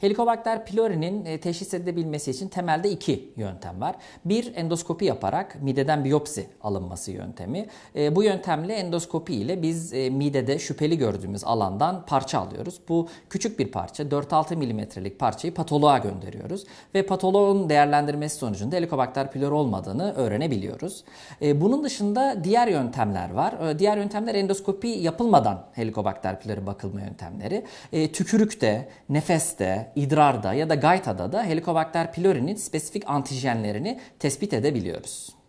Helikobakter pylori'nin e, teşhis edilebilmesi için temelde iki yöntem var. Bir endoskopi yaparak mideden biyopsi alınması yöntemi. E, bu yöntemle endoskopi ile biz e, midede şüpheli gördüğümüz alandan parça alıyoruz. Bu küçük bir parça 4-6 milimetrelik parçayı patoloğa gönderiyoruz ve patoloğun değerlendirmesi sonucunda helikobakter pylori olmadığını öğrenebiliyoruz. Bunun dışında diğer yöntemler var. Diğer yöntemler endoskopi yapılmadan helikobakter pylori bakılma yöntemleri. Tükürükte, nefeste, idrarda ya da gaytada da Helicobacter pylori'nin spesifik antijenlerini tespit edebiliyoruz.